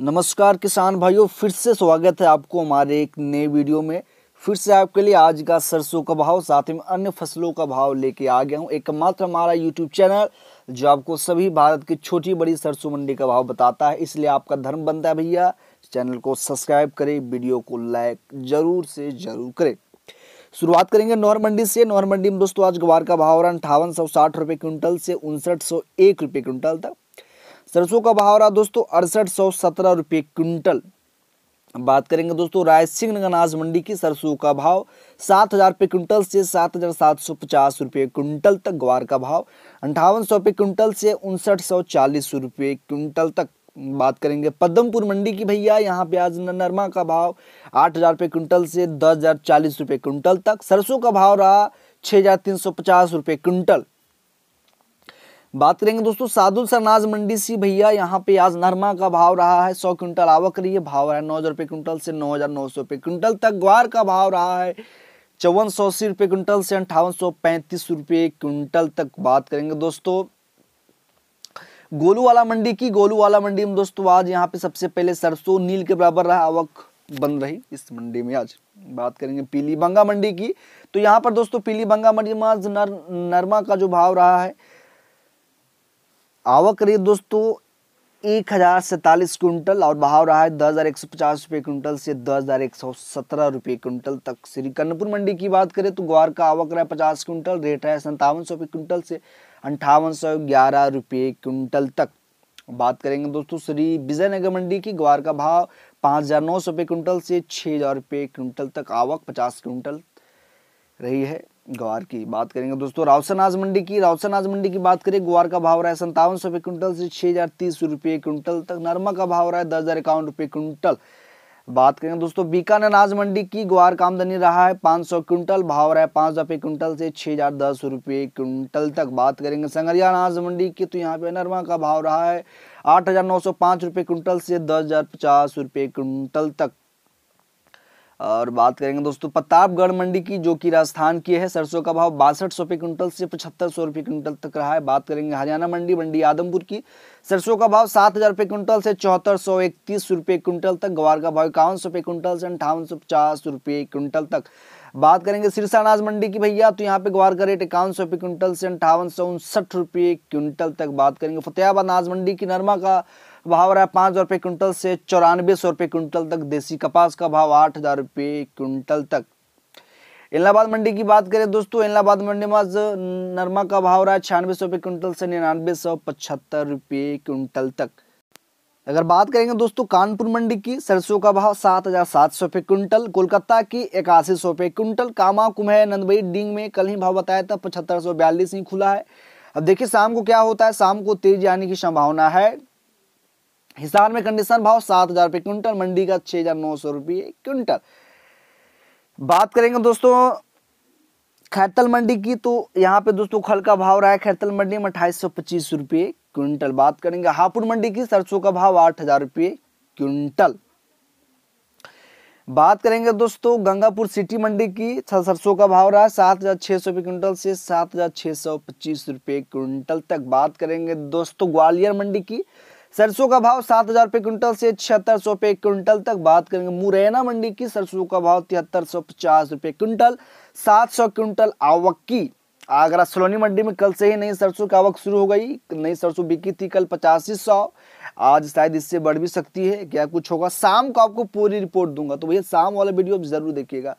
नमस्कार किसान भाइयों फिर से स्वागत है आपको हमारे एक नए वीडियो में फिर से आपके लिए आज का सरसों का भाव साथ में अन्य फसलों का भाव लेके आ गया हूँ एकमात्र हमारा यूट्यूब चैनल जो आपको सभी भारत की छोटी बड़ी सरसों मंडी का भाव बताता है इसलिए आपका धर्म बनता है भैया चैनल को सब्सक्राइब करें वीडियो को लाइक जरूर से जरूर करें शुरुआत करेंगे नौर मंडी से नौर मंडी में दोस्तों आज ग्वार का भाव रहा अंठावन सौ साठ रुपये क्विंटल से उनसठ सौ एक रुपये क्विंटल तक सरसों का भाव रहा दोस्तों अड़सठ सौ सत्रह रुपये क्विंटल बात करेंगे दोस्तों रायसिंह अनाज मंडी की सरसों का भाव सात हज़ार रुपये क्विंटल से सात हज़ार सात सौ पचास रुपये क्विंटल तक ग्वार का भाव अंठावन सौ रुपये क्विंटल से उनसठ सौ चालीस रुपये क्विंटल तक बात करेंगे पदमपुर मंडी की भैया यहाँ प्याज नरमा का भाव आठ हज़ार रुपये क्विंटल से दस हज़ार चालीस रुपये क्विंटल तक सरसों का भाव रहा छः हज़ार तीन सौ पचास रुपये क्विंटल बात करेंगे दोस्तों साधु सरनाज मंडी सी भैया यहाँ पे आज नरमा का भाव रहा है सौ क्विंटल आवक रही है भाव रहा है नौ हज़ार रुपये क्विंटल से नौ हज़ार नौ सौ रुपये क्विंटल तक ग्वार का भाव रहा है चौवन सौ अस्सी रुपये क्विंटल से अंठावन सौ पैंतीस रुपये क्विंटल तक बात करेंगे दोस्तों गोलू वाला मंडी की गोलू वाला मंडी में दोस्तों आज यहाँ पे सबसे पहले सरसों नील के बराबर रहा आवक बन रही इस मंडी में आज बात करेंगे पीली बंगा मंडी की तो यहाँ पर दोस्तों पीली बंगा मंडी में आज नर नरमा का जो भाव रहा है आवक रही दोस्तों एक हज़ार सैंतालीस क्विंटल और भाव रहा है दस हज़ार एक सौ पचास रुपये क्विंटल से दस हज़ार एक सौ सत्रह रुपये क्विंटल तक श्री कर्णपुर मंडी की बात करें तो ग्वार का आवक रहा है पचास क्विंटल रेट है संतावन सौ रुपये क्विंटल से अंठावन सौ ग्यारह रुपये क्विंटल तक बात करेंगे दोस्तों श्री विजयनगर मंडी की ग्वार का भाव पाँच हज़ार नौ सौ रुपये क्विंटल से छः हज़ार रुपये क्विंटल तक आवक पचास क्विंटल रही है ग्वार की बात करेंगे दोस्तों रावसनाज मंडी की रावसनाज मंडी की बात करें ग्वार का भाव रहा है संतावन सौ रुपये क्विंटल से छः हज़ार तीस रुपये क्विंटल तक नरमा का भाव रहा है दस हज़ार इक्यावन रुपये क्विंटल बात करेंगे दोस्तों बीकान अनाज मंडी की ग्वार का आमदनी रहा है सौ क्विंटल भाव रहा है पाँच हज़ार क्विंटल से छः हज़ार दस रुपये क्विंटल तक बात करेंगे संगरिया अनाज मंडी की तो यहाँ पे नरमा का भाव रहा है आठ हज़ार नौ सौ पाँच रुपये क्विंटल से दस हज़ार पचास रुपये क्विंटल तक और बात करेंगे दोस्तों प्रतापगढ़ मंडी की जो कि राजस्थान की है सरसों का भाव बासठ सौ रुपये क्विंटल से पचहत्तर सौ रुपये क्विंटल तक रहा है बात करेंगे हरियाणा मंडी मंडी आदमपुर की सरसों का भाव सात हज़ार रुपये क्विंटल से चौहत्तर सौ इकतीस रुपये क्विंटल तक ग्वार का भाव इक्यावन सौ रुपये क्विंटल से अंठावन सौ पचास रुपये क्विंटल तक बात करेंगे सिरसा अनाज मंडी की भैया तो यहाँ पे ग्वार का रेट इक्यावन सौ रुपये क्विंटल से अंठावन सौ उनसठ रुपये क्विंटल तक बात करेंगे फतेहाबाद अनाज मंडी की नरमा का भाव रहा है पाँच हज़ार रुपये क्विंटल से चौरानवे सौ रुपये क्विंटल तक देसी कपास का भाव आठ हज़ार रुपये क्विंटल तक इलाहाबाद मंडी की बात करें दोस्तों इलाहाबाद मंडी में नरमा का भाव रहा है छियानवे सौ रुपये क्विंटल से निन्यानवे सौ पचहत्तर रुपये क्विंटल तक अगर बात करेंगे दोस्तों कानपुर मंडी की सरसों का भाव सात हज़ार सात सौ रुपये क्विंटल कोलकाता की इक्यासी सौ रुपये क्विंटल कामा कुम्हे नंदबई डिंग में कल ही भाव बताया था पचहत्तर सौ बयालीस ही खुला है अब देखिए शाम को क्या होता है शाम को तेज आने की संभावना है हिसार में कंडीशन भाव सात हजार रुपये क्विंटल मंडी का छह हजार नौ सौ रुपये क्विंटल बात करेंगे दोस्तों खैरतल मंडी की तो यहाँ पे दोस्तों खल का भाव रहा है खैरतल मंडी में अठाईस सौ पच्चीस रुपये क्विंटल बात करेंगे हापुड़ मंडी की सरसों का भाव आठ हजार रुपये क्विंटल बात करेंगे दोस्तों गंगापुर सिटी मंडी की सरसों का भाव रहा है सात हज़ार छह सौ रुपये क्विंटल से सात हज़ार छह सौ पच्चीस रुपये क्विंटल तक बात करेंगे दोस्तों ग्वालियर मंडी की सरसों का भाव सात हजार रुपये क्विंटल से छिहत्तर सौ रुपये क्विंटल तक बात करेंगे मुरैना मंडी की सरसों का भाव तिहत्तर सौ पचास रुपये क्विंटल सात सौ क्विंटल आवक की आगरा सलोनी मंडी में कल से ही नई सरसों की आवक शुरू हो गई नई सरसों बिकी थी कल पचासी सौ आज शायद इससे बढ़ भी सकती है क्या कुछ होगा शाम को आपको पूरी रिपोर्ट दूंगा तो भैया शाम वाला वीडियो जरूर देखिएगा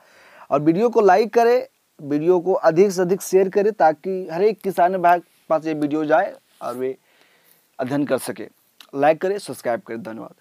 और वीडियो को लाइक करें वीडियो को अधिक से अधिक शेयर करें ताकि हर एक किसान भाई पास ये वीडियो जाए और वे अध्ययन कर सके लाइक करें सब्सक्राइब करें धन्यवाद